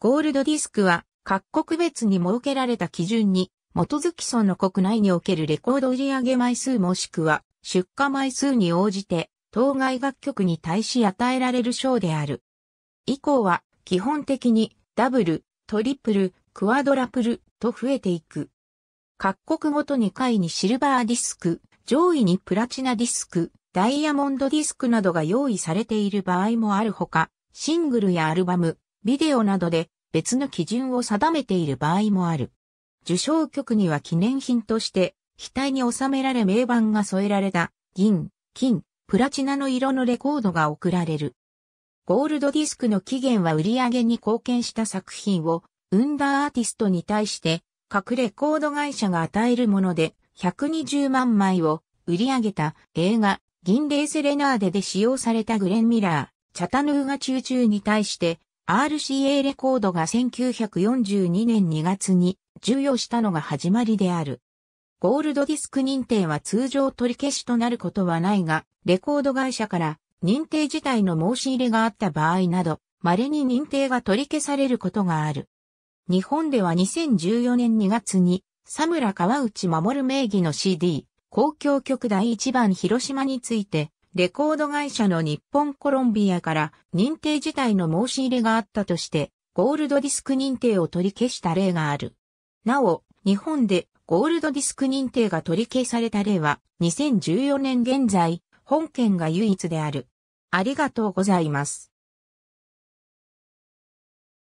ゴールドディスクは各国別に設けられた基準に基づきその国内におけるレコード売上枚数もしくは出荷枚数に応じて当該楽曲に対し与えられる賞である。以降は基本的にダブル、トリプル、クワドラプルと増えていく。各国ごとに下位にシルバーディスク、上位にプラチナディスク、ダイヤモンドディスクなどが用意されている場合もあるほか、シングルやアルバム、ビデオなどで別の基準を定めている場合もある。受賞曲には記念品として、額に収められ名盤が添えられた、銀、金、プラチナの色のレコードが贈られる。ゴールドディスクの期限は売り上げに貢献した作品を、生んだアーティストに対して、各レコード会社が与えるもので、120万枚を売り上げた映画、銀霊セレナーデで使用されたグレン・ミラー、チャタヌーガ中中に対して、RCA レコードが1942年2月に授与したのが始まりである。ゴールドディスク認定は通常取り消しとなることはないが、レコード会社から認定自体の申し入れがあった場合など、稀に認定が取り消されることがある。日本では2014年2月に、佐村川内守名義の CD、公共曲第1番広島について、レコード会社の日本コロンビアから認定自体の申し入れがあったとして、ゴールドディスク認定を取り消した例がある。なお、日本でゴールドディスク認定が取り消された例は、2014年現在、本件が唯一である。ありがとうございます。